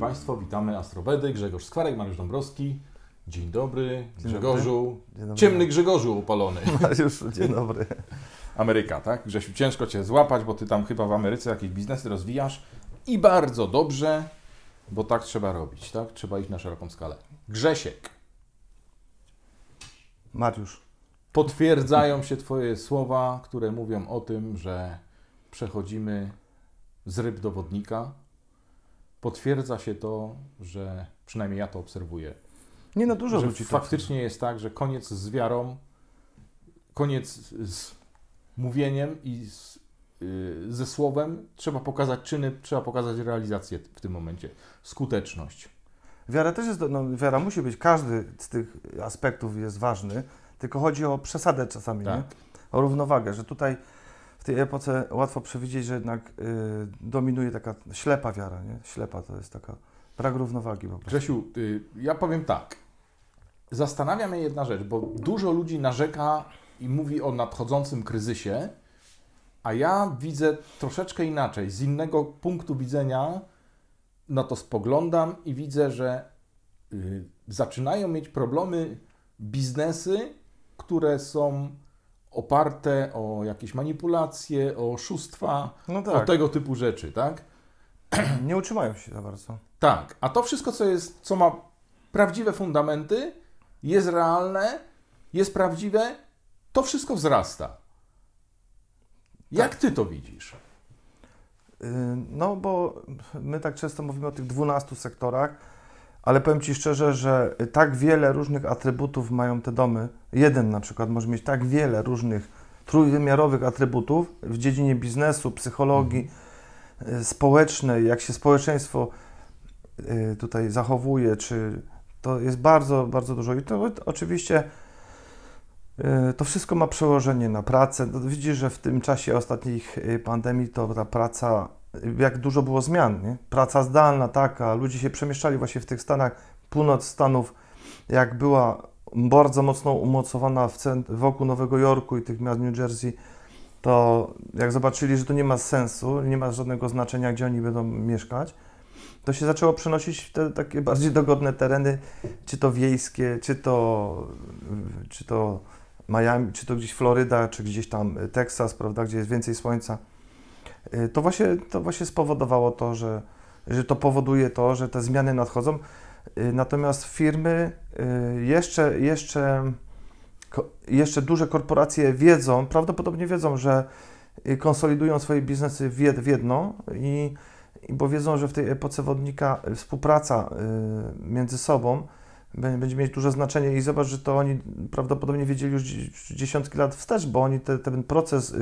Państwo, witamy Astrobedyk, Grzegorz Skwarek, Mariusz Dąbrowski. Dzień dobry, Grzegorzu. Dzień dobry. Ciemny Grzegorzu upalony. Mariusz, dzień dobry. Ameryka, tak? Grzesiu, ciężko Cię złapać, bo Ty tam chyba w Ameryce jakieś biznesy rozwijasz i bardzo dobrze, bo tak trzeba robić, tak? Trzeba iść na szeroką skalę. Grzesiek. Mariusz. Potwierdzają się Twoje słowa, które mówią o tym, że przechodzimy z ryb dowodnika potwierdza się to, że przynajmniej ja to obserwuję. Nie na no, dużo że Faktycznie jest tak, że koniec z wiarą, koniec z mówieniem i z, yy, ze słowem trzeba pokazać czyny, trzeba pokazać realizację w tym momencie, skuteczność. Wiara też jest, no, wiara musi być, każdy z tych aspektów jest ważny, tylko chodzi o przesadę czasami, tak. nie? o równowagę, że tutaj w tej epoce łatwo przewidzieć, że jednak y, dominuje taka ślepa wiara, nie? Ślepa to jest taka brak równowagi po prostu. Grzesiu, y, ja powiem tak. Zastanawia mnie jedna rzecz, bo dużo ludzi narzeka i mówi o nadchodzącym kryzysie, a ja widzę troszeczkę inaczej, z innego punktu widzenia na to spoglądam i widzę, że y, zaczynają mieć problemy biznesy, które są oparte o jakieś manipulacje, o oszustwa, no tak. o tego typu rzeczy, tak? Nie utrzymają się za bardzo. Tak, a to wszystko, co jest, co ma prawdziwe fundamenty, jest realne, jest prawdziwe, to wszystko wzrasta. Tak. Jak ty to widzisz? Y, no, bo my tak często mówimy o tych 12 sektorach, ale powiem Ci szczerze, że tak wiele różnych atrybutów mają te domy. Jeden na przykład może mieć tak wiele różnych trójwymiarowych atrybutów w dziedzinie biznesu, psychologii mhm. społecznej, jak się społeczeństwo y, tutaj zachowuje, czy to jest bardzo, bardzo dużo. I to oczywiście y, to wszystko ma przełożenie na pracę. No, widzisz, że w tym czasie ostatnich y, pandemii to ta praca jak dużo było zmian. Nie? Praca zdalna, taka, ludzie się przemieszczali właśnie w tych Stanach, północ Stanów, jak była bardzo mocno umocowana w cent- wokół Nowego Jorku i tych miast New Jersey, to jak zobaczyli, że to nie ma sensu, nie ma żadnego znaczenia, gdzie oni będą mieszkać, to się zaczęło przenosić w te takie bardziej dogodne tereny, czy to wiejskie, czy to, czy to Miami, czy to gdzieś Floryda, czy gdzieś tam Teksas, prawda, gdzie jest więcej słońca. Y, to właśnie, to właśnie spowodowało to, że, że to powoduje to, że te zmiany nadchodzą. Y, natomiast firmy, y, jeszcze, jeszcze, jeszcze duże korporacje wiedzą, prawdopodobnie wiedzą, że konsolidują swoje biznesy w jedno i, bo wiedzą, że w tej epoce wodnika współpraca między sobą będzie mieć duże znaczenie i zobacz, że to oni prawdopodobnie wiedzieli już dziesiątki lat wstecz, bo oni te, ten proces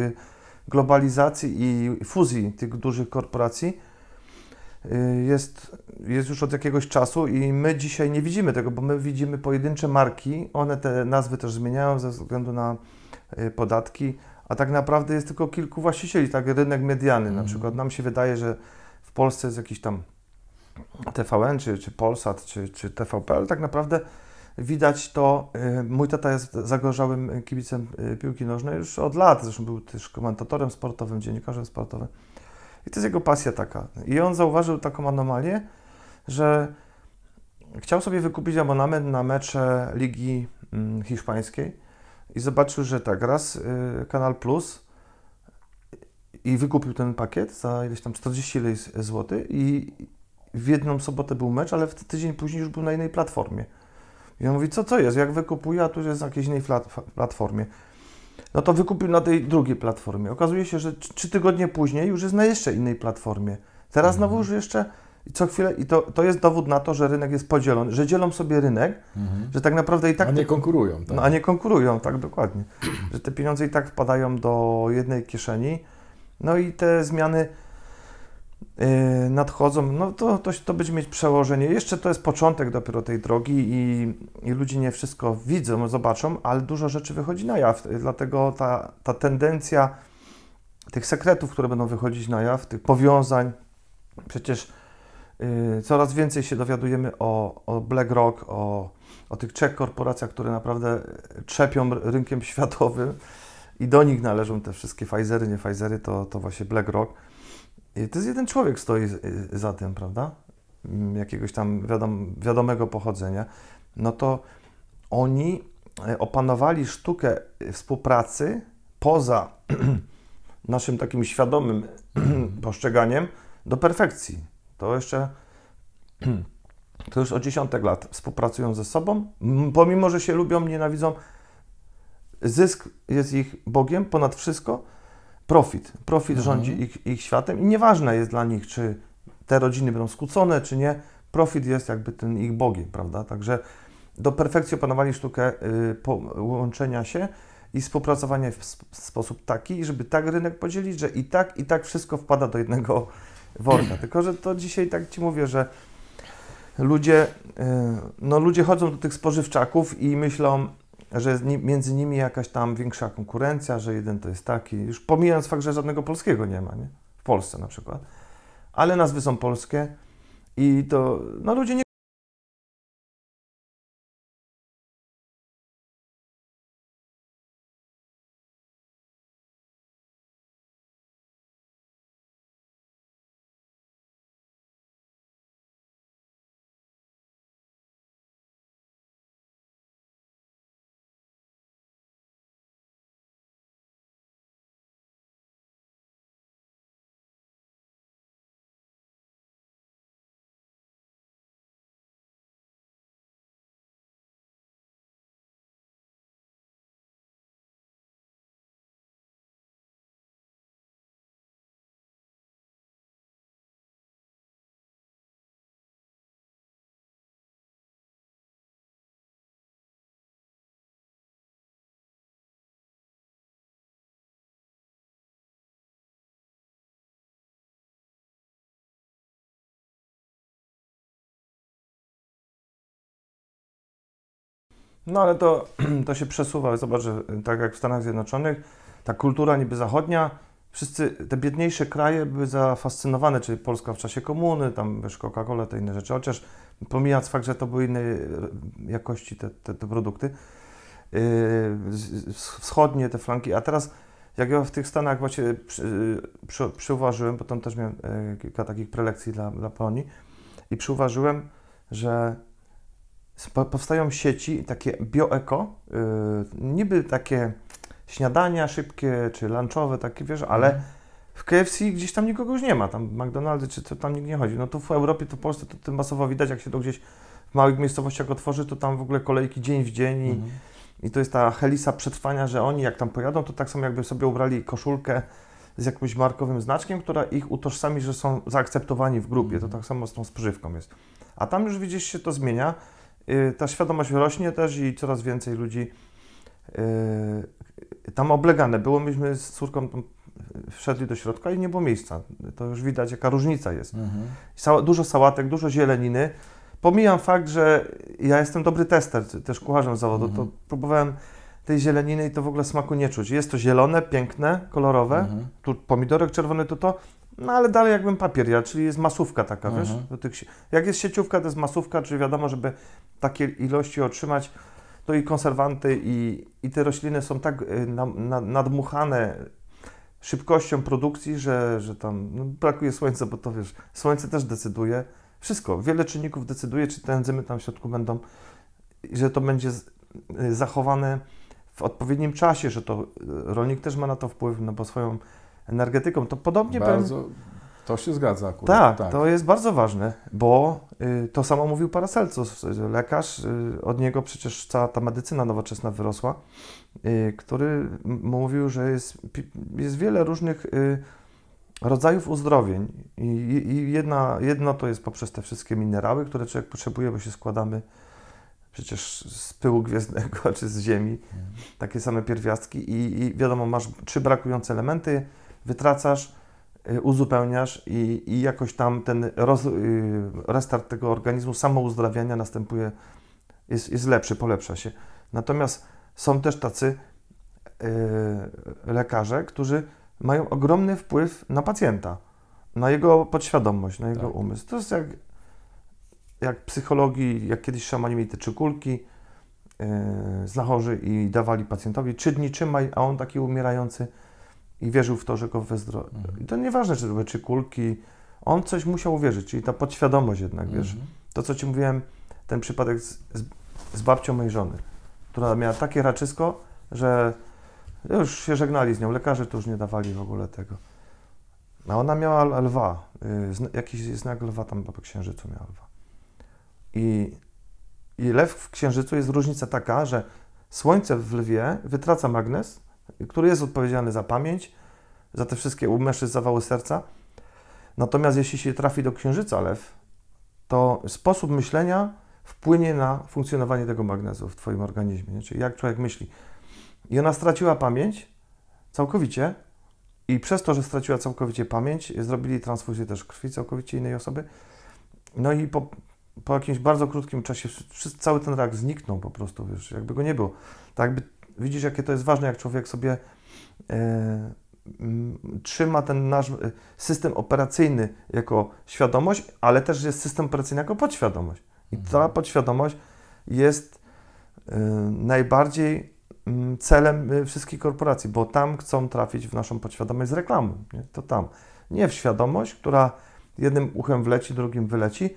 globalizacji i fuzji tych dużych korporacji y, jest, jest już od jakiegoś czasu i my dzisiaj nie widzimy tego, bo my widzimy pojedyncze marki, one te nazwy też zmieniają ze względu na y, podatki, a tak naprawdę jest tylko kilku właścicieli, tak rynek medialny na mhm. przykład. Nam się wydaje, że w Polsce jest jakiś tam TVN, czy, czy Polsat, czy, czy TVP, ale tak naprawdę widać to. Y, mój tata jest zagorzałym kibicem y, piłki nożnej już od lat, zresztą był też komentatorem sportowym, dziennikarzem sportowym. I to jest jego pasja taka. I on zauważył taką anomalię, że chciał sobie wykupić abonament na mecze Ligi mm, Hiszpańskiej i zobaczył, że tak, raz y, Kanal Plus i wykupił ten pakiet za ileś tam 40 zł i w jedną sobotę był mecz, ale w tydzień później już był na innej platformie. I on mówi, co co jest? Jak wykupuję, a tu jest na jakiejś innej platformie. No to wykupił na tej drugiej platformie. Okazuje się, że trzy tygodnie później już jest na jeszcze innej platformie. Teraz mhm. znowu już jeszcze co chwilę, i to, to jest dowód na to, że rynek jest podzielony, że dzielą sobie rynek, mhm. że tak naprawdę i tak. A nie konkurują, tak? No, a nie konkurują, tak dokładnie. że te pieniądze i tak wpadają do jednej kieszeni. No i te zmiany Y, nadchodzą, no to, to, to będzie mieć przełożenie. Jeszcze to jest początek dopiero tej drogi i, i ludzie nie wszystko widzą, zobaczą, ale dużo rzeczy wychodzi na jaw. Dlatego ta, ta tendencja tych sekretów, które będą wychodzić na jaw, tych powiązań, przecież yy, coraz więcej się dowiadujemy o, o BlackRock, o, o tych trzech korporacjach, które naprawdę trzepią rynkiem światowym i do nich należą te wszystkie Pfizery, nie Pfizery, to, to właśnie BlackRock Y, to jest jeden człowiek stoi y, za tym, prawda? Mm, jakiegoś tam wiadom, wiadomego pochodzenia. No to oni y, opanowali sztukę współpracy poza naszym takim świadomym postrzeganiem do perfekcji. To jeszcze to już od dziesiątek lat współpracują ze sobą, pomimo że się lubią, nienawidzą. Zysk jest ich Bogiem ponad wszystko profit. Profit mhm. rządzi ich, ich światem i nieważne jest dla nich, czy te rodziny będą skłócone, czy nie. Profit jest jakby ten ich bogiem, prawda? Także do perfekcji opanowali sztukę y, łączenia się i współpracowania w sposób taki, żeby tak rynek podzielić, że i tak, i tak wszystko wpada do jednego worka. Tylko, że to dzisiaj tak Ci mówię, że ludzie, y, no ludzie chodzą do tych spożywczaków i myślą, że jest między nimi jakaś tam większa konkurencja, że jeden to jest taki, już pomijając fakt, że żadnego polskiego nie ma, nie? W Polsce na przykład. Ale nazwy są polskie i to, no ludzie nie No ale to, to się przesuwa. Zobacz, że y, tak jak w Stanach Zjednoczonych, ta kultura niby zachodnia, wszyscy te biedniejsze kraje były zafascynowane, czyli Polska w czasie komuny, tam wiesz, Coca-Cola, te inne rzeczy, chociaż pomijając fakt, że to były innej y, y, jakości te, te, te produkty, yy, wschodnie te flanki, a teraz jak ja w tych Stanach właśnie przy, przy, przyuważyłem, bo tam też miałem kilka takich prelekcji dla, dla Polonii i przyuważyłem, że powstają sieci takie bioeko, yy, niby takie śniadania szybkie czy lunchowe, takie wiesz, ale mhm. w KFC gdzieś tam nikogo już nie ma, tam McDonald's czy co tam nikt nie chodzi. No tu w Europie, to w Polsce to tym masowo widać, jak się to gdzieś w małych miejscowościach otworzy, to tam w ogóle kolejki dzień w dzień i, mhm. i to jest ta helisa przetrwania, że oni jak tam pojadą, to tak samo jakby sobie ubrali koszulkę z jakimś markowym znaczkiem, która ich utożsami, że są zaakceptowani w grupie. To mhm. tak samo z tą spożywką jest. A tam już widzisz, się to zmienia Y, ta świadomość rośnie też i coraz więcej ludzi y, tam oblegane było. Myśmy z córką wszedli do środka i nie było miejsca. To już widać, jaka różnica jest. Mhm. dużo sałatek, dużo zieleniny. Pomijam fakt, że ja jestem dobry tester, też kucharzem zawodu, mhm. to próbowałem tej zieleniny i to w ogóle smaku nie czuć. Jest to zielone, piękne, kolorowe, mhm. tu pomidorek czerwony to to, no ale dalej jakbym papier ja, czyli jest masówka taka, mhm. wiesz? Do tych, jak jest sieciówka, to jest masówka, czyli wiadomo, żeby takie ilości otrzymać, to i konserwanty, i, i te rośliny są tak y, na, na, nadmuchane szybkością produkcji, że, że tam no, brakuje słońca, bo to wiesz, słońce też decyduje. Wszystko, wiele czynników decyduje, czy te enzymy tam w środku będą, że to będzie y, zachowane w odpowiednim czasie, że to y, rolnik też ma na to wpływ, no bo swoją energetyką. To podobnie Bardzo... Powiem, to się zgadza akurat. Tak, tak, to jest bardzo ważne, bo y, to samo mówił Paracelsus, lekarz, y, od niego przecież cała ta medycyna nowoczesna wyrosła, y, który mówił, że jest, jest wiele różnych y, rodzajów uzdrowień I, i, jedna, jedno to jest poprzez te wszystkie minerały, które człowiek potrzebuje, bo się składamy przecież z pyłu gwiezdnego czy z ziemi, takie same pierwiastki i, i wiadomo, masz trzy brakujące elementy, wytracasz, y, uzupełniasz i, i jakoś tam ten roz, y, restart tego organizmu, samo samouzdrawiania następuje, jest, jest lepszy, polepsza się. Natomiast są też tacy yy, lekarze, którzy mają ogromny wpływ na pacjenta, na jego podświadomość, na jego tak. umysł. To jest jak, jak psychologii, jak kiedyś szamani mieli te czykulki, yy, i dawali pacjentowi trzy dni trzymaj, a on taki umierający i wierzył w to, że go wyzdrowi. Mhm. I to nieważne, czy były czy kulki, on coś musiał uwierzyć, czyli ta podświadomość jednak, mhm. wiesz. To, co Ci mówiłem, ten przypadek z, z, z babcią mojej żony, która miała takie raczysko, że już się żegnali z nią, lekarze to już nie dawali w ogóle tego. A no, ona miała lwa, y, jakiś znak lwa tam po księżycu miała lwa. I, I lew w księżycu jest różnica taka, że słońce w lwie wytraca magnes, który jest odpowiedzialny za pamięć, za te wszystkie umeszy, zawały serca. Natomiast jeśli się trafi do księżyca lew, to sposób myślenia wpłynie na funkcjonowanie tego magnezu w Twoim organizmie, nie? czyli jak człowiek myśli. I ona straciła pamięć całkowicie i przez to, że straciła całkowicie pamięć, zrobili transfuzję też krwi całkowicie innej osoby. No i po, po jakimś bardzo krótkim czasie cały ten rak zniknął po prostu, wiesz, jakby go nie było. Tak jakby Widzisz, jakie to jest ważne, jak człowiek sobie e, trzyma ten nasz e, system operacyjny jako świadomość, ale też jest system operacyjny jako podświadomość. I mhm. ta podświadomość jest e, najbardziej celem wszystkich korporacji, bo tam chcą trafić w naszą podświadomość z reklamą. Nie? To tam. Nie w świadomość, która jednym uchem wleci, drugim wyleci,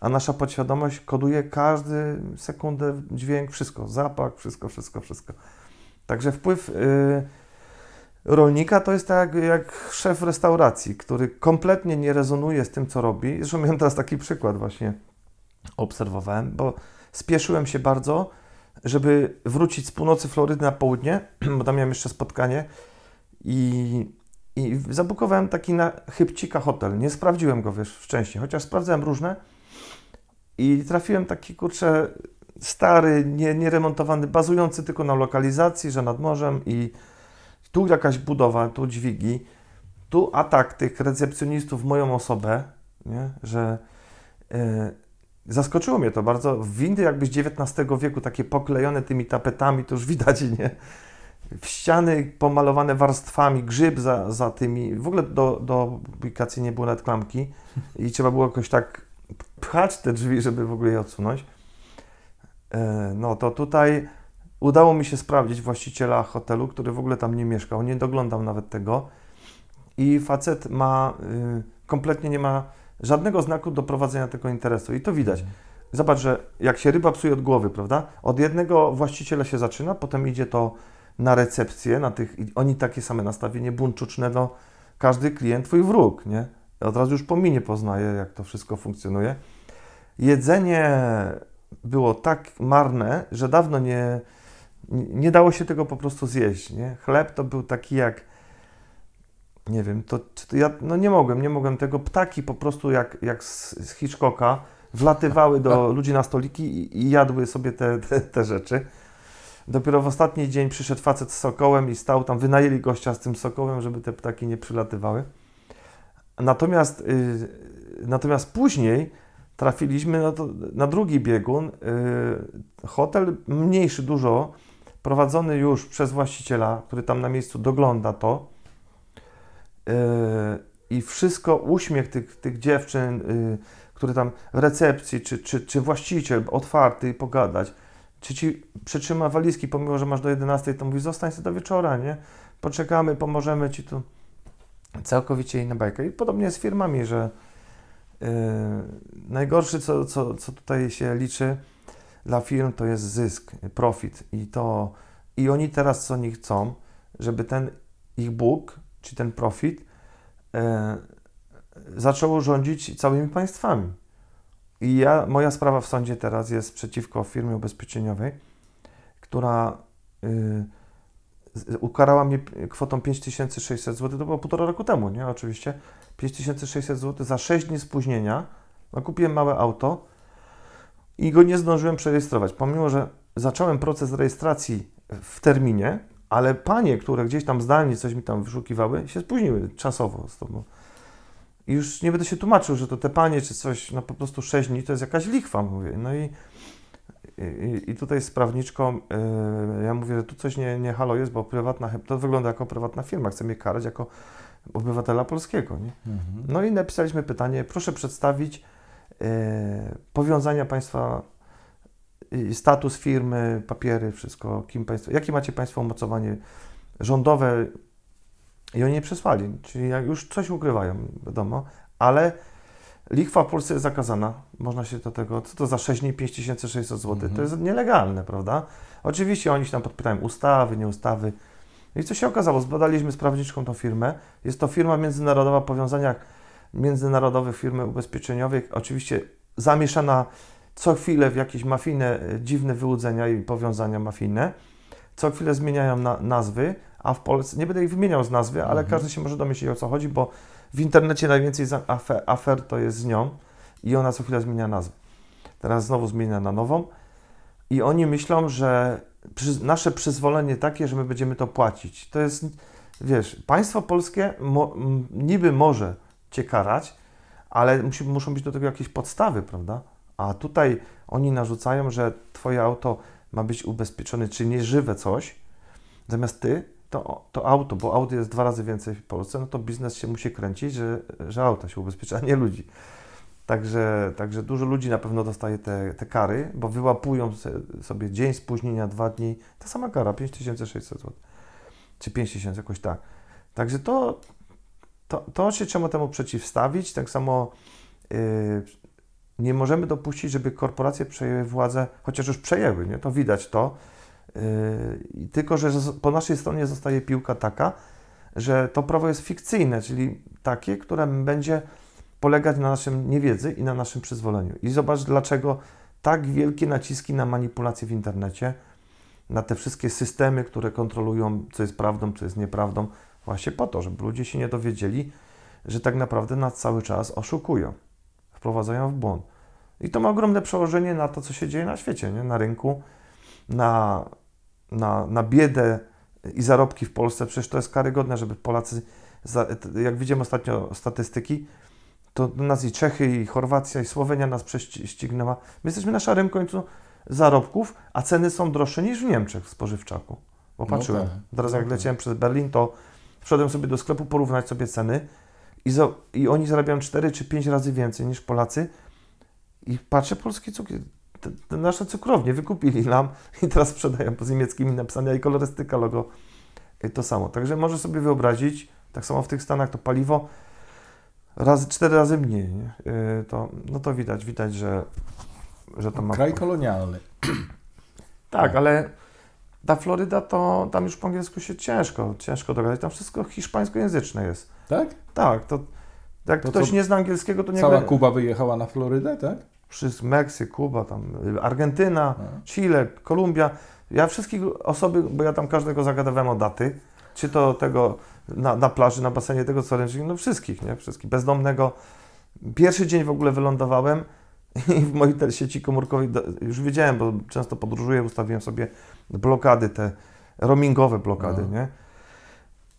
a nasza podświadomość koduje każdy sekundę, dźwięk, wszystko, zapach, wszystko, wszystko, wszystko. Także wpływ y, rolnika to jest tak jak szef restauracji, który kompletnie nie rezonuje z tym, co robi. Zresztą miałem teraz taki przykład właśnie, obserwowałem, bo spieszyłem się bardzo, żeby wrócić z północy Florydy na południe, bo tam miałem jeszcze spotkanie i, i zabukowałem taki na chybcika hotel. Nie sprawdziłem go, wiesz, wcześniej, chociaż sprawdzałem różne i trafiłem taki, kurczę, stary, nie, nieremontowany, bazujący tylko na lokalizacji, że nad morzem i tu jakaś budowa, tu dźwigi, tu atak tych recepcjonistów w moją osobę, nie? że yy, zaskoczyło mnie to bardzo. Windy jakby z XIX wieku, takie poklejone tymi tapetami, to już widać, nie? W ściany pomalowane warstwami, grzyb za, za tymi. W ogóle do, do publikacji nie było nawet klamki i trzeba było jakoś tak pchać te drzwi, żeby w ogóle je odsunąć. E, no to tutaj udało mi się sprawdzić właściciela hotelu, który w ogóle tam nie mieszkał, nie doglądał nawet tego. I facet ma, y, kompletnie nie ma żadnego znaku do prowadzenia tego interesu i to widać. Zobacz, że jak się ryba psuje od głowy, prawda? Od jednego właściciela się zaczyna, potem idzie to na recepcję, na tych, oni takie same nastawienie buńczuczne do no, każdy klient twój wróg, nie? Od razu już po minie poznaje, jak to wszystko funkcjonuje. Jedzenie było tak marne, że dawno nie, nie dało się tego po prostu zjeść. Nie? Chleb to był taki jak, nie wiem, to, to ja no nie mogłem, nie mogłem tego. Ptaki po prostu jak, jak z, z Hitchcocka wlatywały do ludzi na stoliki i, i jadły sobie te, te, te, rzeczy. Dopiero w ostatni dzień przyszedł facet z sokołem i stał tam, wynajęli gościa z tym sokołem, żeby te ptaki nie przylatywały. Natomiast, y, natomiast później trafiliśmy na, to, na drugi biegun. Y, hotel mniejszy dużo, prowadzony już przez właściciela, który tam na miejscu dogląda to. Y, I wszystko, uśmiech tych, tych dziewczyn, y, które tam w recepcji, czy, czy, czy właściciel otwarty i pogadać, czy ci przytrzyma walizki, pomimo, że masz do 11, to mówi, zostań sobie do wieczora, nie? Poczekamy, pomożemy ci tu. Całkowicie inna bajka. I podobnie jest z firmami, że Yy, najgorsze, co, co, co tutaj się liczy dla firm, to jest zysk, profit i to i oni teraz co oni chcą, żeby ten ich Bóg, czy ten profit, yy, zaczął rządzić całymi państwami. I ja, moja sprawa w sądzie teraz jest przeciwko firmie ubezpieczeniowej, która y, ukarała mnie kwotą 5600 zł, to było półtora roku temu, nie? Oczywiście. 5600 zł za 6 dni spóźnienia. No, kupiłem małe auto i go nie zdążyłem przerejestrować. Pomimo, że zacząłem proces rejestracji w terminie, ale panie, które gdzieś tam zdalnie coś mi tam wyszukiwały, się spóźniły czasowo z tobą. I już nie będę się tłumaczył, że to te panie czy coś, no po prostu 6 dni to jest jakaś lichwa, mówię. No i i, tutaj z prawniczką yy, ja mówię, że tu coś nie, nie halo jest, bo prywatna, to wygląda jako prywatna firma, chce mnie karać jako obywatela polskiego. Nie? Mhm. No i napisaliśmy pytanie, proszę przedstawić yy, powiązania państwa, yy, status firmy, papiery, wszystko, kim państwo, jakie macie państwo umocowanie rządowe i oni nie przesłali, czyli już coś ukrywają, wiadomo, ale Lichwa w Polsce jest zakazana. Można się do tego, co to za 6 dni 5600 zł? Mhm. To jest nielegalne, prawda? Oczywiście oni się tam podpytają ustawy, nie ustawy. No I co się okazało? Zbadaliśmy z prawniczką tą firmę. Jest to firma międzynarodowa, powiązania międzynarodowych firmy ubezpieczeniowych. Oczywiście zamieszana co chwilę w jakieś mafijne, e, dziwne wyłudzenia i powiązania mafijne. Co chwilę zmieniają na, nazwy, a w Polsce, nie będę ich wymieniał z nazwy, ale mhm. każdy się może domyślić o co chodzi, bo w internecie najwięcej afer, afer to jest z nią i ona co chwila zmienia nazwę. Teraz znowu zmienia na nową i oni myślą, że przy, nasze przyzwolenie takie, że my będziemy to płacić. To jest, wiesz, państwo polskie mo, niby może cię karać, ale musi, muszą być do tego jakieś podstawy, prawda? A tutaj oni narzucają, że twoje auto ma być ubezpieczone, czy nieżywe coś, zamiast ty to, to auto, bo auto jest dwa razy więcej w Polsce, no to biznes się musi kręcić, że, że auta się ubezpiecza, a nie ludzi. Także, także dużo ludzi na pewno dostaje te, te kary, bo wyłapują sobie dzień spóźnienia, dwa dni, ta sama kara, 5600 zł, czy 5000, jakoś tak. Także to, to, to się trzeba temu przeciwstawić. Tak samo yy, nie możemy dopuścić, żeby korporacje przejęły władzę, chociaż już przejęły, nie? to widać to, Yy, tylko, że po naszej stronie zostaje piłka taka, że to prawo jest fikcyjne, czyli takie, które będzie polegać na naszym niewiedzy i na naszym przyzwoleniu. I zobacz, dlaczego tak wielkie naciski na manipulacje w internecie, na te wszystkie systemy, które kontrolują, co jest prawdą, co jest nieprawdą, właśnie po to, żeby ludzie się nie dowiedzieli, że tak naprawdę nas cały czas oszukują, wprowadzają w błąd. I to ma ogromne przełożenie na to, co się dzieje na świecie, nie? na rynku, na na, na biedę i zarobki w Polsce. Przecież to jest karygodne, żeby Polacy, jak widzimy ostatnio statystyki, to nas i Czechy, i Chorwacja, i Słowenia nas prześcignęła. My jesteśmy na szarym końcu zarobków, a ceny są droższe niż w Niemczech w spożywczaku. Popatrzyłem. No patrzyłem, no teraz jak no leciałem tak. przez Berlin, to wszedłem sobie do sklepu porównać sobie ceny i, i oni zarabiają 4 czy 5 razy więcej niż Polacy i patrzę, polskie cukier te, te nasze cukrownie wykupili nam i teraz sprzedają z niemieckimi napisania i kolorystyka logo y, to samo. Także może sobie wyobrazić, tak samo w tych Stanach to paliwo razy, cztery razy mniej. Yy, to, no to widać, widać, że, że to ma... Kraj kolonialny. Tak, ale ta Floryda to tam już po angielsku się ciężko, ciężko dogadać. Tam wszystko hiszpańskojęzyczne jest. Tak? Tak, to jak to ktoś nie zna angielskiego, to nie Cała Kuba wyjechała na Florydę, tak? Wszyscy, Meksyk, Kuba, tam y, Argentyna, no. Chile, Kolumbia. Ja wszystkich osoby, bo ja tam każdego zagadałem o daty, czy to tego na, na plaży, na basenie, tego co ręcznie, no wszystkich, nie? Wszystkich. Bezdomnego. Pierwszy dzień w ogóle wylądowałem i w mojej sieci komórkowej, już wiedziałem, bo często podróżuję, ustawiłem sobie blokady te, roamingowe blokady, no. nie?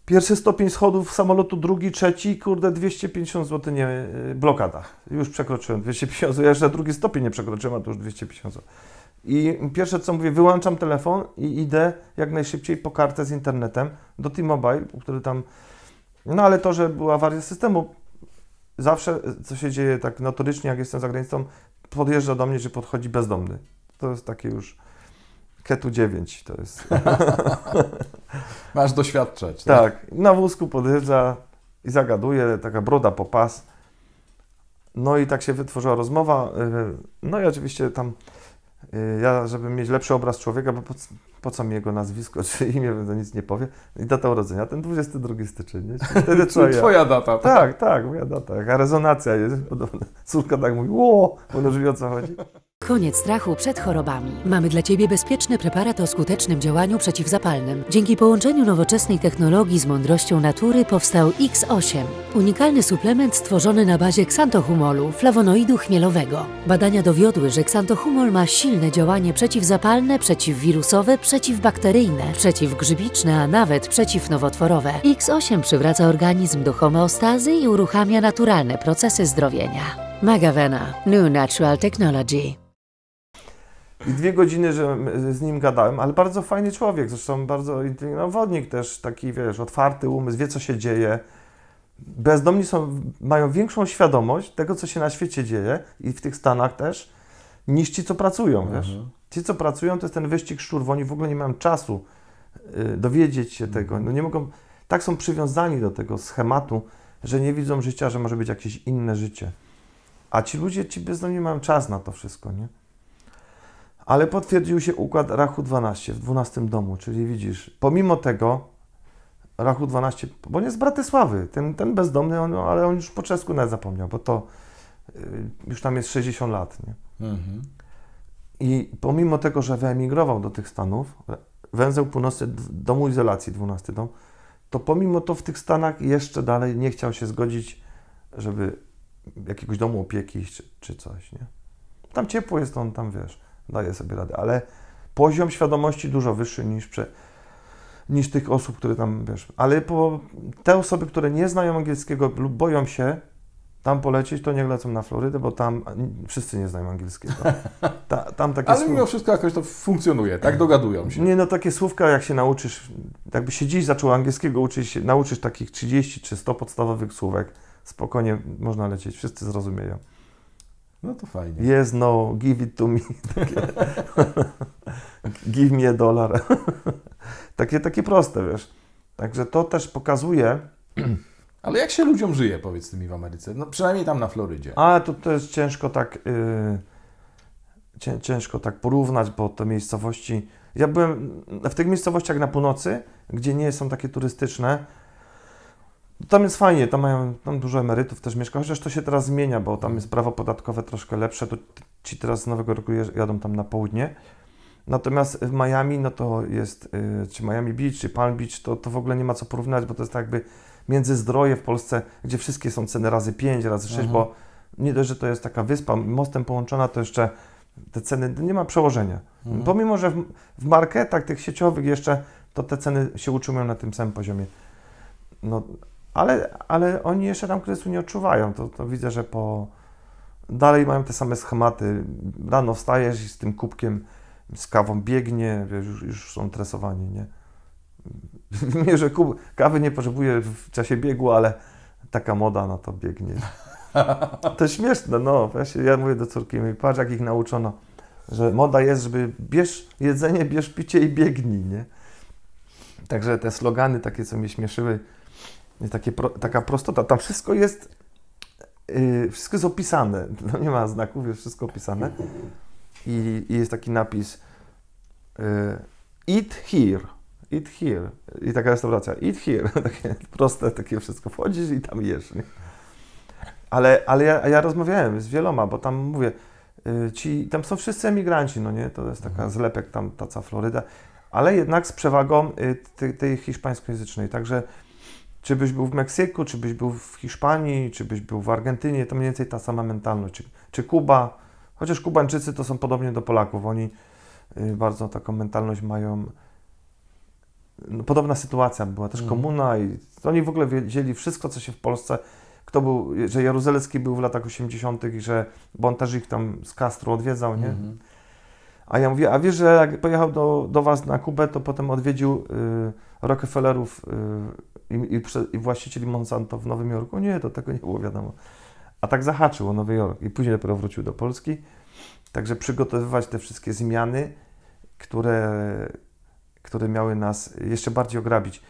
Pierwszy stopień schodów samolotu, drugi, trzeci, kurde, 250 zł nie, y, blokada. Już przekroczyłem 250 zł, ja jeszcze drugi stopień nie przekroczyłem, a to już 250 zł. I pierwsze co mówię, wyłączam telefon i idę jak najszybciej po kartę z internetem do T-Mobile, który tam... No ale to, że była awaria systemu, zawsze, y, co się dzieje tak notorycznie, jak jestem za granicą, podjeżdża do mnie, że podchodzi bezdomny. To jest takie już Ketu 9 to jest. Masz doświadczać. Tak? tak, na wózku podjeżdża i zagaduje, taka broda po pas. No i tak się wytworzyła rozmowa. No i oczywiście tam, y, ja, żeby mieć lepszy obraz człowieka, bo po, po co mi jego nazwisko czy imię, to nic nie powie. I data urodzenia, ten 22 styczeń. Nie? Czyli twoja. twoja data. Tak, tak, tak moja data. Jaka rezonacja jest. Podobna. Córka tak mówi, O, bo już wie o co chodzi. Koniec strachu przed chorobami. Mamy dla Ciebie bezpieczny preparat o skutecznym działaniu przeciwzapalnym. Dzięki połączeniu nowoczesnej technologii z mądrością natury powstał X8. Unikalny suplement stworzony na bazie ksantohumolu, flawonoidu chmielowego. Badania dowiodły, że ksantohumol ma silne działanie przeciwzapalne, przeciwwirusowe, przeciwbakteryjne, przeciwgrzybiczne, a nawet przeciwnowotworowe. X8 przywraca organizm do homeostazy i uruchamia naturalne procesy zdrowienia. Magavena New Natural Technology i dwie godziny że z nim gadałem, ale bardzo fajny człowiek, zresztą bardzo no, wodnik też, taki wiesz, otwarty umysł, wie co się dzieje. Bezdomni są, mają większą świadomość tego, co się na świecie dzieje i w tych Stanach też, niż ci, co pracują, mhm. wiesz. Ci, co pracują, to jest ten wyścig szczurów, oni w ogóle nie mają czasu y, dowiedzieć się mhm. tego, no nie mogą, tak są przywiązani do tego schematu, że nie widzą życia, że może być jakieś inne życie. A ci ludzie, ci bezdomni mają czas na to wszystko, nie? ale potwierdził się układ Rachu 12 w 12 domu, czyli widzisz, pomimo tego Rachu 12, bo nie z Bratysławy, ten, ten bezdomny, on, ale on już po czesku nawet zapomniał, bo to y, już tam jest 60 lat, nie? Mhm. I pomimo tego, że wyemigrował do tych Stanów, węzeł północny domu izolacji, 12 dom, to pomimo to w tych Stanach jeszcze dalej nie chciał się zgodzić, żeby jakiegoś domu opieki czy, czy coś, nie? Tam ciepło jest, on tam, wiesz, daje sobie radę, ale poziom świadomości dużo wyższy niż, prze, niż tych osób, które tam, wiesz, ale po, te osoby, które nie znają angielskiego lub boją się tam polecieć, to nie lecą na Florydę, bo tam wszyscy nie znają angielskiego. Ta, tam takie ale mimo wszystko jakoś to funkcjonuje, tak dogadują się. Nie, no takie słówka, jak się nauczysz, jakby się dziś zaczął angielskiego uczyć, nauczysz takich 30 czy 100 podstawowych słówek, spokojnie można lecieć, wszyscy zrozumieją. No to fajnie. Yes, no, give it to me. give me a dollar. takie, takie proste, wiesz. Także to też pokazuje... Ale jak się ludziom żyje, powiedz tymi w Ameryce? No przynajmniej tam na Florydzie. A, to, to jest ciężko tak... Yy, ciężko tak porównać, bo te miejscowości... Ja byłem w tych miejscowościach na północy, gdzie nie są takie turystyczne, tam jest fajnie, tam mają tam dużo emerytów też mieszka, chociaż to się teraz zmienia, bo tam jest prawo podatkowe troszkę lepsze, to ci teraz z Nowego Roku jadą tam na południe. Natomiast w Miami, no to jest, y, czy Miami Beach, czy Palm Beach, to, to w ogóle nie ma co porównać, bo to jest tak jakby międzyzdroje w Polsce, gdzie wszystkie są ceny razy 5, razy 6, mhm. bo nie dość, że to jest taka wyspa mostem połączona, to jeszcze te ceny, nie ma przełożenia. Mhm. Pomimo, że w, w marketach tych sieciowych jeszcze, to te ceny się utrzymują na tym samym poziomie. No, ale, ale oni jeszcze tam kryzysu nie odczuwają. To, to widzę, że po... dalej mają te same schematy. Rano wstajesz i z tym kubkiem, z kawą biegnie, wiesz, już, już są tresowani, nie? Nie, że kub... kawy nie potrzebuję w czasie biegu, ale taka moda, no to biegnie. To śmieszne, no. Ja mówię do córki, mi patrz jak ich nauczono, że moda jest, żeby bierz jedzenie, bierz picie i biegnij, nie? Także te slogany takie, co mnie śmieszyły, takie, taka prostota. Tam wszystko jest, yy, wszystko jest opisane. No nie ma znaków, jest wszystko opisane. I, i jest taki napis yy, Eat here. Eat here. I taka restauracja. Eat here. Takie proste, takie wszystko. Wchodzisz i tam jesz. Nie? Ale, ale ja, ja rozmawiałem z wieloma, bo tam mówię, y, ci, tam są wszyscy emigranci, no nie? To jest taka mhm. zlepek tam, ta cała Floryda, ale jednak z przewagą y, tej, tej hiszpańskojęzycznej. Także czy byś był w Meksyku, czy byś był w Hiszpanii, czy byś był w Argentynie, to mniej więcej ta sama mentalność. Czy, czy Kuba, chociaż Kubańczycy to są podobnie do Polaków, oni y, bardzo taką mentalność mają. No, podobna sytuacja była, też mhm. komuna i oni w ogóle wiedzieli wszystko, co się w Polsce, kto był, że Jaruzelski był w latach 80. i że, bo on też ich tam z Castro odwiedzał, nie? Mhm. A ja mówię, a wiesz, że jak pojechał do, do Was na Kubę, to potem odwiedził y, Rockefellerów y, i, i, właścicieli Monsanto w Nowym Jorku? Nie, to tego nie było wiadomo. A tak zahaczył o Nowy Jork i później dopiero wrócił do Polski. Także przygotowywać te wszystkie zmiany, które, które miały nas jeszcze bardziej ograbić.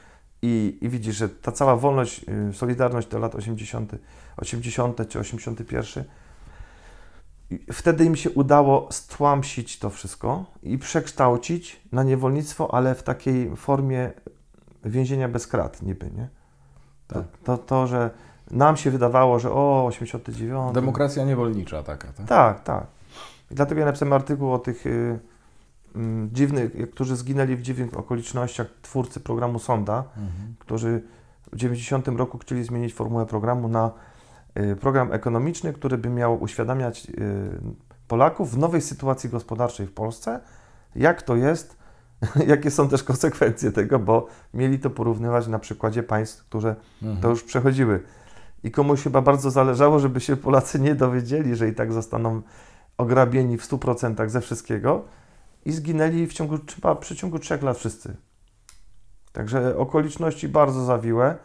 I, I widzisz, że ta cała wolność, y, Solidarność do lat 80., 80 czy 81 Wtedy im się udało stłamsić to wszystko i przekształcić na niewolnictwo, ale w takiej formie więzienia bez krat niby, nie? Tak. To, to, to, że nam się wydawało, że o, 89... Demokracja niewolnicza taka, tak? Tak, tak. I dlatego ja napisałem artykuł o tych y, y, dziwnych, którzy zginęli w dziwnych okolicznościach, twórcy programu Sonda, mhm. którzy w 90 roku chcieli zmienić formułę programu na Y, program ekonomiczny, który by miał uświadamiać y, Polaków w nowej sytuacji gospodarczej w Polsce, jak to jest, jakie są też konsekwencje tego, bo mieli to porównywać na przykładzie państw, które to mhm. już przechodziły. I komuś chyba bardzo zależało, żeby się Polacy nie dowiedzieli, że i tak zostaną ograbieni w 100% ze wszystkiego i zginęli w ciągu, chyba przy ciągu trzech lat wszyscy. Także okoliczności bardzo zawiłe,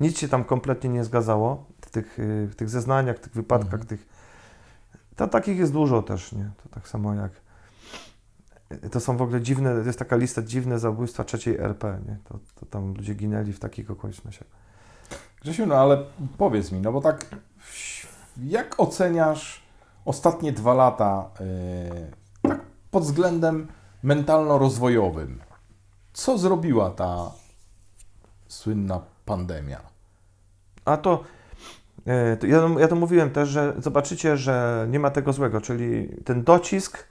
nic się tam kompletnie nie zgadzało tych, y, w tych zeznaniach, w tych wypadkach, mhm. tych. To takich jest dużo też, nie? To tak samo jak. Y, to są w ogóle dziwne, jest taka lista dziwne zabójstwa trzeciej RP, nie? To, to tam ludzie ginęli w takich okolicznościach. Grzesiu, no ale powiedz mi, no bo tak, jak oceniasz ostatnie dwa lata yy, tak pod względem mentalno-rozwojowym? Co zrobiła ta słynna pandemia? A to E, ja, ja to mówiłem też, że zobaczycie, że nie ma tego złego, czyli ten docisk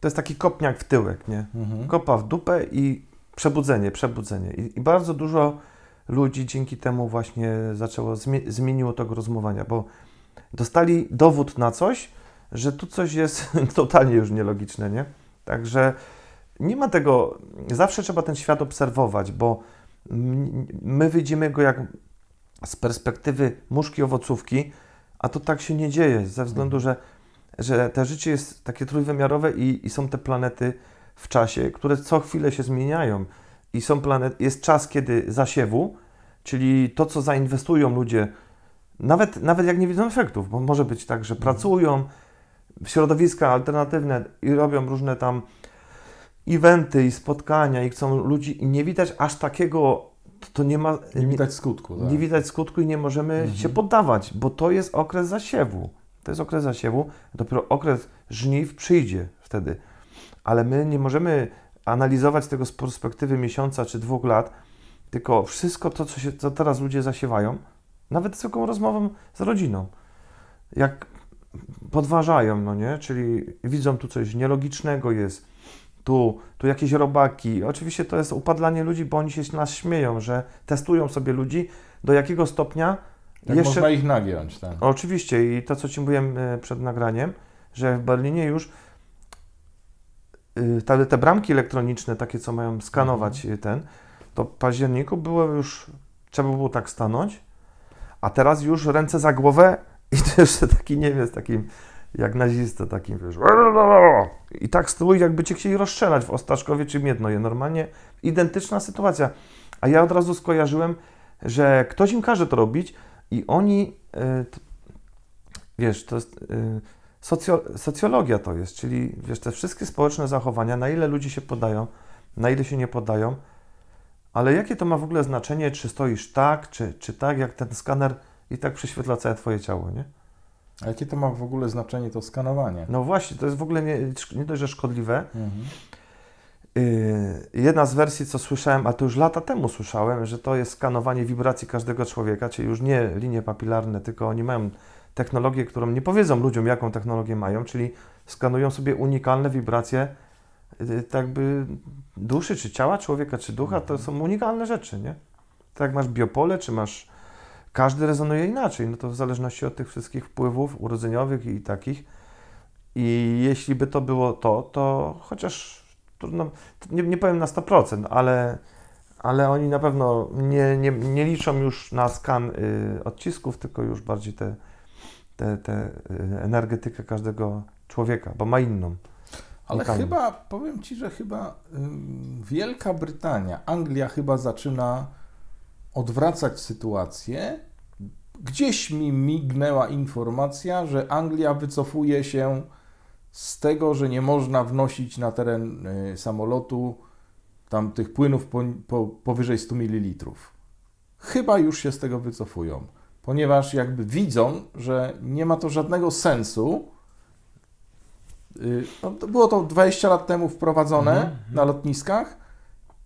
to jest taki kopniak w tyłek, nie? Mhm. Kopa w dupę i przebudzenie, przebudzenie. I, i bardzo dużo ludzi dzięki temu właśnie zaczęło, zmi zmieniło tego rozumowania, bo dostali dowód na coś, że tu coś jest totalnie już nielogiczne, nie? Także nie ma tego, zawsze trzeba ten świat obserwować, bo my widzimy go jak z perspektywy muszki owocówki, a to tak się nie dzieje, ze względu, że, że to życie jest takie trójwymiarowe i, i są te planety w czasie, które co chwilę się zmieniają. I są planet, jest czas, kiedy zasiewu, czyli to, co zainwestują ludzie, nawet, nawet jak nie widzą efektów, bo może być tak, że pracują w środowiska alternatywne i robią różne tam eventy i spotkania i chcą ludzi i nie widać aż takiego to, nie ma... Nie widać skutku. Tak? Nie widać skutku i nie możemy mhm. się poddawać, bo to jest okres zasiewu. To jest okres zasiewu, dopiero okres żniw przyjdzie wtedy. Ale my nie możemy analizować tego z perspektywy miesiąca czy dwóch lat, tylko wszystko to, co, się, co teraz ludzie zasiewają, nawet zwykłą rozmową z rodziną, jak podważają, no nie? Czyli widzą tu coś nielogicznego jest, tu, tu jakieś robaki. Oczywiście to jest upadlanie ludzi, bo oni się nas śmieją, że testują sobie ludzi, do jakiego stopnia tak jeszcze... można ich nagiąć, tak. Oczywiście i to, co Ci mówiłem e, przed nagraniem, że w Berlinie już te, te bramki elektroniczne, takie, co mają skanować mhm. ten, to w październiku było już, trzeba było tak stanąć, a teraz już ręce za głowę i też taki, nie wiem, z takim jak nazista takim, wiesz, i tak stój, jakby cię chcieli rozstrzelać w Ostaszkowie czy Miednoje. Normalnie identyczna sytuacja. A ja od razu skojarzyłem, że ktoś im każe to robić i oni, e, wiesz, to jest e, socjologia to jest, czyli wiesz, te wszystkie społeczne zachowania, na ile ludzie się podają, na ile się nie podają, ale jakie to ma w ogóle znaczenie, czy stoisz tak, czy, czy tak, jak ten skaner i tak prześwietla całe Twoje ciało, nie? A jakie to ma w ogóle znaczenie to skanowanie? No właśnie, to jest w ogóle nie, nie dość, że szkodliwe. Mhm. Y, jedna z wersji, co słyszałem, a to już lata temu słyszałem, że to jest skanowanie wibracji każdego człowieka, czyli już nie linie papilarne, tylko oni mają technologię, którą nie powiedzą ludziom, jaką technologię mają, czyli skanują sobie unikalne wibracje y, tak by duszy, czy ciała człowieka, czy ducha, to mhm. są unikalne rzeczy, nie? Tak jak masz biopole, czy masz każdy rezonuje inaczej, no to w zależności od tych wszystkich wpływów urodzeniowych i takich. I jeśli by to było to, to chociaż trudno, nie, nie powiem na 100%, ale, ale oni na pewno nie, nie, nie liczą już na skan y, odcisków, tylko już bardziej tę te, te, te, y, energetykę każdego człowieka, bo ma inną. Ale chyba, powiem Ci, że chyba y, Wielka Brytania, Anglia chyba zaczyna odwracać sytuację, gdzieś mi mignęła informacja, że Anglia wycofuje się z tego, że nie można wnosić na teren y, samolotu tam tych płynów po, po, powyżej 100 ml. Chyba już się z tego wycofują, ponieważ jakby widzą, że nie ma to żadnego sensu. Y, no, było to 20 lat temu wprowadzone mm -hmm. na lotniskach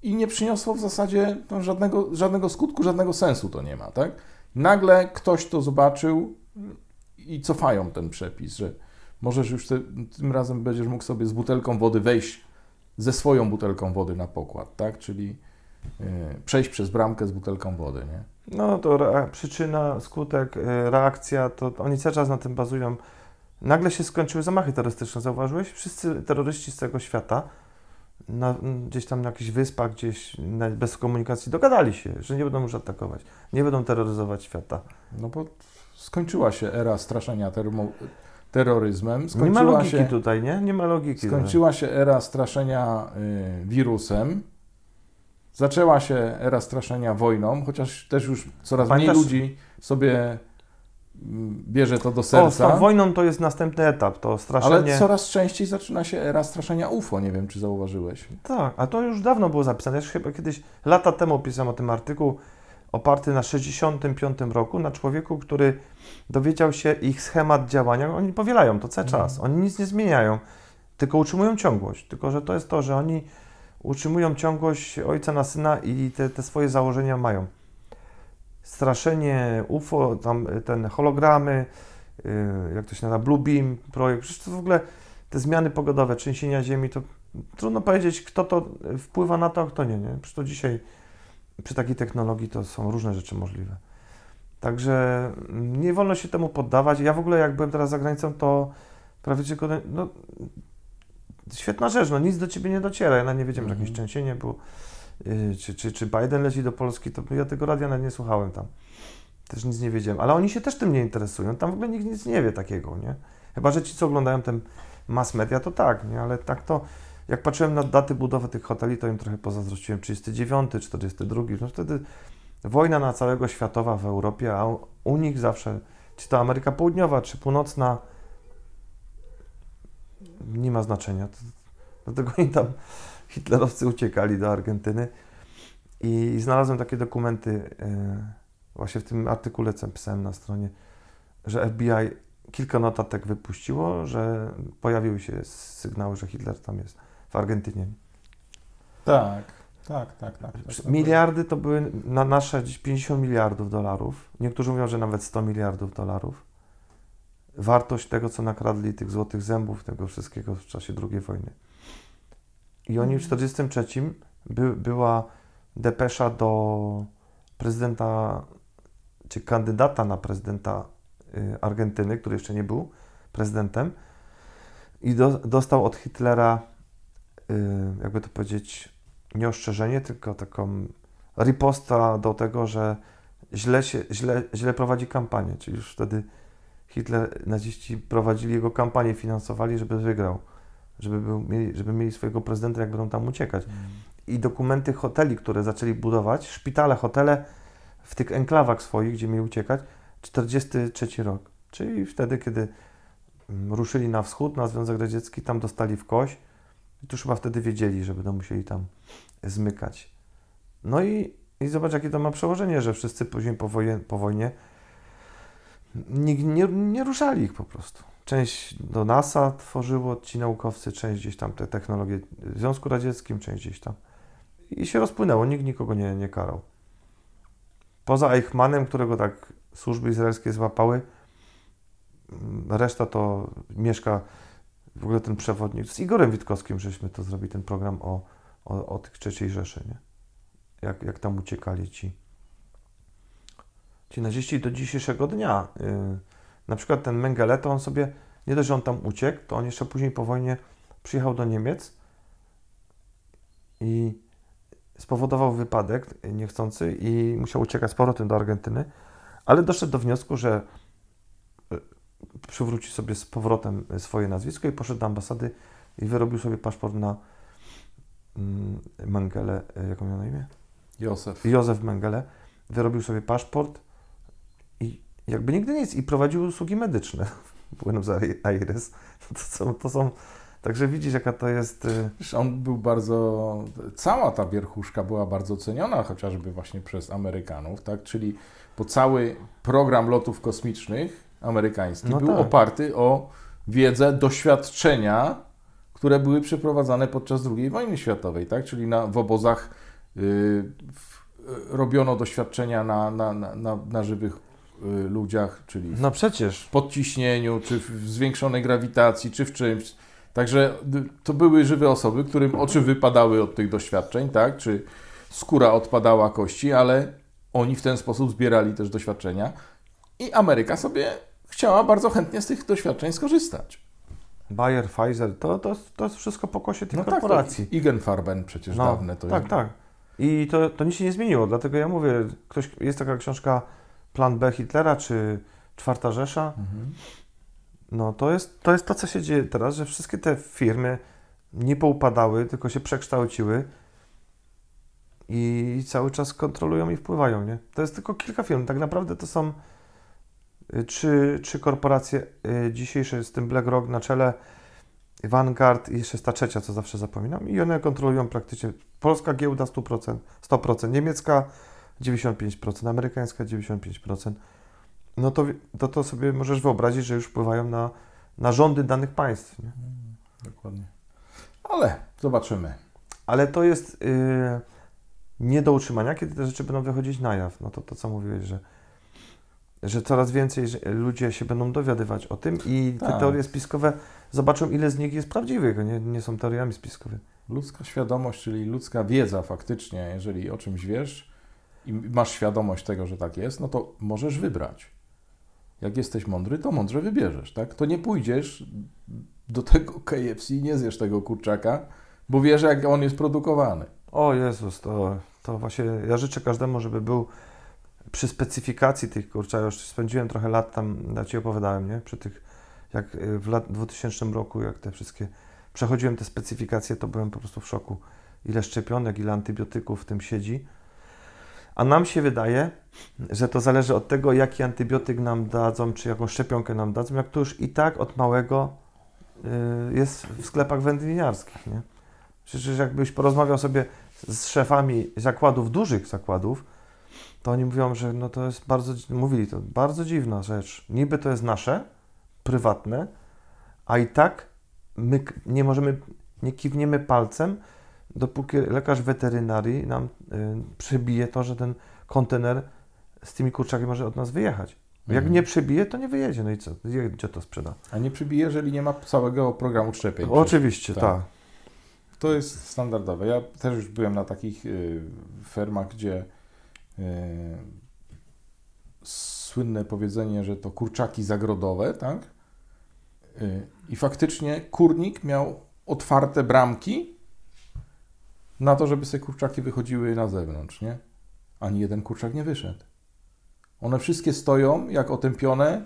i nie przyniosło w zasadzie no, żadnego, żadnego skutku, żadnego sensu to nie ma, tak? Nagle ktoś to zobaczył i cofają ten przepis, że możesz już te, tym razem będziesz mógł sobie z butelką wody wejść ze swoją butelką wody na pokład, tak? Czyli e, przejść przez bramkę z butelką wody, nie? No to przyczyna, skutek, e, reakcja, to oni cały czas na tym bazują. Nagle się skończyły zamachy terrorystyczne, zauważyłeś? Wszyscy terroryści z całego świata na, gdzieś tam na jakichś wyspach, gdzieś na, bez komunikacji dogadali się, że nie będą już atakować, nie będą terroryzować świata. No bo skończyła się era straszenia termo, terroryzmem. Skończyła nie ma logiki się, tutaj, nie? Nie ma logiki. Skończyła tutaj. się era straszenia y, wirusem. Zaczęła się era straszenia wojną, chociaż też już coraz Pamiętasz? mniej ludzi sobie bierze to do serca. O, z tą wojną to jest następny etap, to straszenie. Ale coraz częściej zaczyna się era straszenia UFO, nie wiem czy zauważyłeś. Tak, a to już dawno było zapisane. Ja chyba kiedyś, lata temu pisałem o tym artykuł oparty na 65 roku, na człowieku, który dowiedział się ich schemat działania. Oni powielają to cały czas, mhm. oni nic nie zmieniają, tylko utrzymują ciągłość. Tylko, że to jest to, że oni utrzymują ciągłość ojca na syna i te, te swoje założenia mają straszenie UFO, tam y, ten hologramy, y, jak to się nazywa, Blue Beam projekt, przecież to w ogóle te zmiany pogodowe, trzęsienia ziemi, to trudno powiedzieć, kto to y, wpływa na to, a kto nie, nie? Przecież to dzisiaj przy takiej technologii to są różne rzeczy możliwe. Także mm, nie wolno się temu poddawać. Ja w ogóle jak byłem teraz za granicą, to prawie tylko, no, świetna rzecz, no nic do Ciebie nie dociera. Ja nie wiedziałem, mm -hmm. że jakieś mhm. trzęsienie było. Y, czy, czy, czy Biden leci do Polski, to ja tego radia nawet nie słuchałem tam. Też nic nie wiedziałem. Ale oni się też tym nie interesują. Tam w ogóle nikt nic nie wie takiego, nie? Chyba, że ci, co oglądają ten mass media, to tak, nie? Ale tak to... Jak patrzyłem na daty budowy tych hoteli, to im trochę pozazdrościłem. 39, 42, no wtedy wojna na całego światowa w Europie, a u nich zawsze, czy to Ameryka Południowa, czy Północna, nie ma znaczenia. Dlatego oni tam hitlerowcy uciekali do Argentyny. I znalazłem takie dokumenty, e, właśnie w tym artykule, co pisałem na stronie, że FBI kilka notatek wypuściło, że pojawiły się sygnały, że Hitler tam jest w Argentynie. Tak, tak, tak. tak, tak Miliardy to były na nasze 50 miliardów dolarów. Niektórzy mówią, że nawet 100 miliardów dolarów. Wartość tego, co nakradli, tych złotych zębów, tego wszystkiego w czasie II wojny. I oni w 1943 mhm. by, była depesza do prezydenta, czy kandydata na prezydenta y, Argentyny, który jeszcze nie był prezydentem. I do, dostał od Hitlera, y, jakby to powiedzieć, nie ostrzeżenie, tylko taką riposta do tego, że źle, się, źle, źle prowadzi kampanię. Czyli już wtedy Hitler, naziści prowadzili jego kampanię, finansowali, żeby wygrał żeby, był, mieli, żeby mieli swojego prezydenta, jak będą tam uciekać. Mm. I dokumenty hoteli, które zaczęli budować, szpitale, hotele w tych enklawach swoich, gdzie mieli uciekać, 43 rok, czyli wtedy, kiedy mm, ruszyli na wschód, na Związek Radziecki, tam dostali w kość i tuż chyba wtedy wiedzieli, że będą musieli tam zmykać. No i, i zobacz, jakie to ma przełożenie, że wszyscy później po, wojen, po wojnie mm, nikt nie, nie ruszali ich po prostu. Część do NASA tworzyło ci naukowcy, część gdzieś tam te technologie w Związku Radzieckim, część gdzieś tam. I się rozpłynęło, nikt nikogo nie, nie karał. Poza Eichmannem, którego tak służby izraelskie złapały, reszta to mieszka w ogóle ten przewodnik. Z Igorem Witkowskim żeśmy to zrobili, ten program o, o, o tych trzeciej Rzeszy, nie? Jak, jak tam uciekali ci, ci naziści do dzisiejszego dnia. Yy, na przykład ten Mengele, to on sobie, nie dość, że on tam uciekł, to on jeszcze później po wojnie przyjechał do Niemiec i spowodował wypadek niechcący i musiał uciekać z powrotem do Argentyny, ale doszedł do wniosku, że e, przywróci sobie z powrotem swoje nazwisko i poszedł do ambasady i wyrobił sobie paszport na mm, Mengele, e, jaką miał na imię? Józef. Józef Mengele. Wyrobił sobie paszport i jakby nigdy nic i prowadził usługi medyczne w Buenos Aires. No to są, to są Także widzisz, jaka to jest. Y, Wiesz, on był bardzo. Cała ta wierchuszka była bardzo ceniona, chociażby właśnie przez Amerykanów, tak? Czyli po cały program lotów kosmicznych amerykański no był tak. oparty o wiedzę, doświadczenia, które były przeprowadzane podczas II wojny światowej, tak? Czyli na, w obozach. Yy, w, y, robiono doświadczenia na, na, na, na, żywych Y, ludziach, czyli no przecież. w podciśnieniu, czy w zwiększonej grawitacji, czy w czymś. Także to były żywe osoby, którym oczy wypadały od tych doświadczeń, tak? Czy skóra odpadała kości, ale oni w ten sposób zbierali też doświadczenia i Ameryka sobie chciała bardzo chętnie z tych doświadczeń skorzystać. Bayer, Pfizer, to, to, to jest wszystko pokłosie tych no tak, korporacji. Tak, Igenfarben przecież no, dawne to Tak, jest. tak. I to, to nic się nie zmieniło, dlatego ja mówię, ktoś, jest taka książka plan B Hitlera czy Czwarta Rzesza. Mhm. No to jest, to jest to, co się dzieje teraz, że wszystkie te firmy nie poupadały, tylko się przekształciły i cały czas kontrolują i wpływają, nie? To jest tylko kilka firm. Tak naprawdę to są y, trzy, trzy korporacje y, dzisiejsze, z tym BlackRock na czele, Vanguard i jeszcze jest ta trzecia, co zawsze zapominam. I one kontrolują praktycznie. Polska giełda 100%, 100% niemiecka 95% amerykańska, 95%. No to, to, to sobie możesz wyobrazić, że już wpływają na, na rządy danych państw. Nie? Mm, dokładnie. Ale zobaczymy. Ale to jest yy, nie do utrzymania, kiedy te rzeczy będą wychodzić na jaw. No to to, co mówiłeś, że, że coraz więcej ludzie się będą dowiadywać o tym i te tak. teorie spiskowe zobaczą, ile z nich jest prawdziwych, nie, nie są teoriami spiskowymi. Ludzka świadomość, czyli ludzka wiedza faktycznie, jeżeli o czymś wiesz, i masz świadomość tego, że tak jest, no to możesz wybrać. Jak jesteś mądry, to mądrze wybierzesz, tak? To nie pójdziesz do tego KFC i nie zjesz tego kurczaka, bo wiesz, jak on jest produkowany. O Jezus, to, to właśnie ja życzę każdemu, żeby był przy specyfikacji tych kurczaków. Już spędziłem trochę lat tam, ja Ci opowiadałem, nie? Przy tych, jak y, w lat 2000 roku, jak te wszystkie, przechodziłem te specyfikacje, to byłem po prostu w szoku. Ile szczepionek, ile antybiotyków w tym siedzi a nam się wydaje, że to zależy od tego, jaki antybiotyk nam dadzą, czy jaką szczepionkę nam dadzą, jak to już i tak od małego y, jest w sklepach wędliniarskich. Nie? Przecież jakbyś porozmawiał sobie z szefami zakładów, dużych zakładów, to oni mówią, że no to jest bardzo, mówili to, bardzo dziwna rzecz. Niby to jest nasze, prywatne, a i tak my nie możemy, nie kiwniemy palcem, dopóki lekarz weterynarii nam y, przebije to, że ten kontener z tymi kurczakami może od nas wyjechać. Jak mhm. nie przebije, to nie wyjedzie. No i co? Gdzie to sprzeda? A nie przebije, jeżeli nie ma całego programu szczepień. No, oczywiście, tak. Ta. To jest standardowe. Ja też już byłem na takich y, fermach, gdzie y, słynne powiedzenie, że to kurczaki zagrodowe, tak? Y, I faktycznie kurnik miał otwarte bramki na to, żeby sobie kurczaki wychodziły na zewnątrz, nie? Ani jeden kurczak nie wyszedł. One wszystkie stoją jak otępione,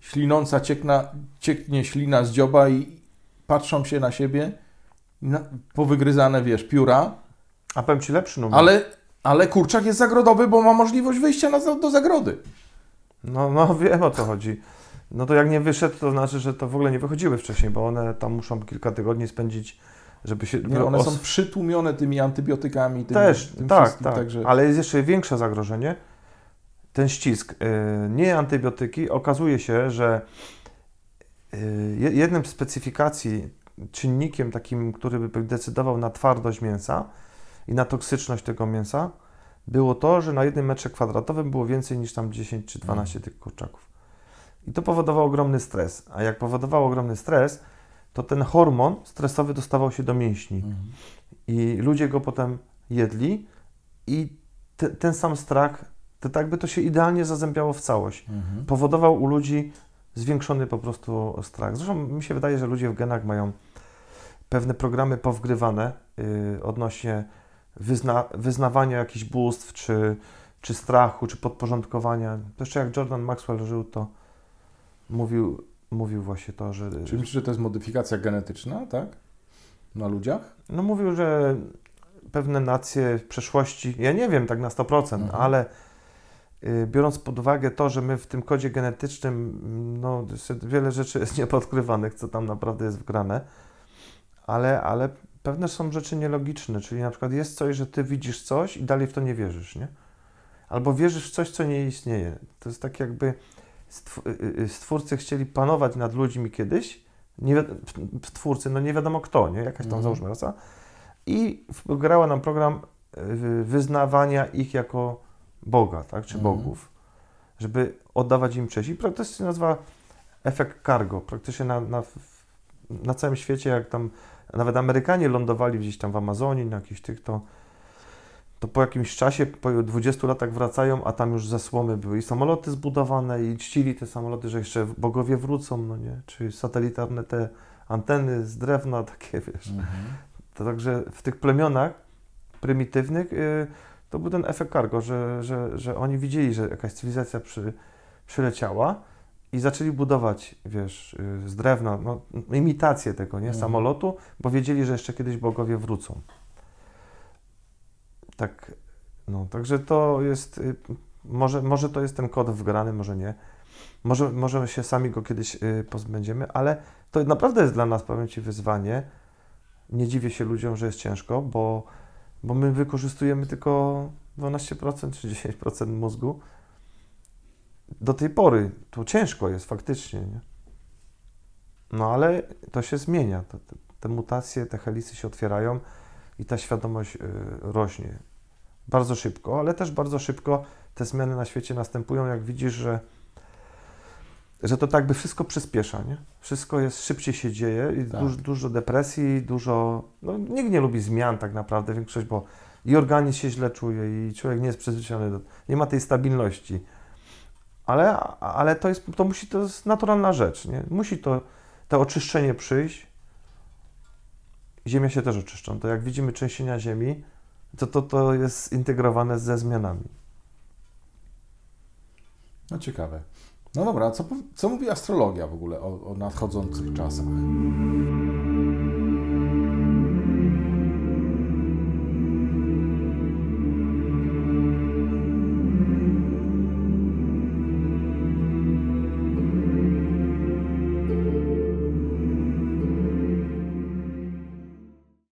ślinąca ciekna, cieknie ślina z dzioba i patrzą się na siebie, na, powygryzane, wiesz, pióra. A powiem Ci lepszy numer. Ale, ale kurczak jest zagrodowy, bo ma możliwość wyjścia na, do zagrody. No, no wiem o co chodzi. No to jak nie wyszedł, to znaczy, że to w ogóle nie wychodziły wcześniej, bo one tam muszą kilka tygodni spędzić żeby się... Nie, one są przytłumione tymi antybiotykami, tymi, Też, tym tak, tak. Także... Ale jest jeszcze większe zagrożenie, ten ścisk. Y, nie antybiotyki, okazuje się, że y, jednym z specyfikacji, czynnikiem takim, który by decydował na twardość mięsa i na toksyczność tego mięsa, było to, że na jednym metrze kwadratowym było więcej niż tam 10 czy 12 mm. tych kurczaków. I to powodowało ogromny stres. A jak powodowało ogromny stres, to ten hormon stresowy dostawał się do mięśni. Mhm. I ludzie go potem jedli i te, ten sam strach, to tak by to się idealnie zazębiało w całość. Mhm. Powodował u ludzi zwiększony po prostu strach. Zresztą mi się wydaje, że ludzie w genach mają pewne programy powgrywane yy, odnośnie wyzna wyznawania jakichś bóstw, czy, czy strachu, czy podporządkowania. To jeszcze jak Jordan Maxwell żył, to mówił, mówił właśnie to, że... Czy myślisz, że to jest modyfikacja genetyczna, tak? Na ludziach? No mówił, że pewne nacje w przeszłości, ja nie wiem tak na 100%, mhm. ale y, biorąc pod uwagę to, że my w tym kodzie genetycznym, no wiele rzeczy jest niepodkrywanych, co tam naprawdę jest wgrane, ale, ale pewne są rzeczy nielogiczne, czyli na przykład jest coś, że ty widzisz coś i dalej w to nie wierzysz, nie? Albo wierzysz w coś, co nie istnieje. To jest tak jakby Y, y, y, stwórcy chcieli panować nad ludźmi kiedyś, nie twórcy, no nie wiadomo kto, nie? jakaś tam mhm. załóżmy rasa, i grała nam program wyznawania ich jako Boga, tak, czy mhm. bogów, żeby oddawać im cześć. I praktycznie się nazywa efekt cargo, praktycznie na, na, na całym świecie, jak tam nawet Amerykanie lądowali gdzieś tam w Amazonii, na jakichś tych, to to po jakimś czasie, po 20 latach wracają, a tam już zasłomy były i samoloty zbudowane i czcili te samoloty, że jeszcze bogowie wrócą, no nie? czyli satelitarne te anteny z drewna, takie wiesz. Mhm. To także w tych plemionach prymitywnych yy, to był ten efekt cargo, że, że, że oni widzieli, że jakaś cywilizacja przy, przyleciała i zaczęli budować, wiesz, yy, z drewna, no, imitację tego, nie? Mhm. Samolotu, bo wiedzieli, że jeszcze kiedyś bogowie wrócą. Tak, no, także to jest, y, może, może to jest ten kod wgrany, może nie. Może, może się sami go kiedyś y, pozbędziemy, ale to naprawdę jest dla nas, powiem Ci, wyzwanie. Nie dziwię się ludziom, że jest ciężko, bo, bo my wykorzystujemy tylko 12% czy 10% mózgu. Do tej pory to ciężko jest faktycznie, nie? No ale to się zmienia. Te, te mutacje, te helisy się otwierają i ta świadomość y, rośnie bardzo szybko, ale też bardzo szybko te zmiany na świecie następują, jak widzisz, że, że to tak by wszystko przyspiesza, nie? Wszystko jest, szybciej się dzieje i tak. dużo, dużo depresji, dużo, no nikt nie lubi zmian tak naprawdę, większość, bo i organizm się źle czuje i człowiek nie jest przyzwyczajony do, nie ma tej stabilności. Ale, ale to jest, to musi, to jest naturalna rzecz, nie? Musi to, to oczyszczenie przyjść. Ziemia się też oczyszcza. To jak widzimy trzęsienia ziemi, to to, to jest integrowane ze zmianami. No ciekawe. No dobra, co, co mówi astrologia w ogóle o, o nadchodzących czasach?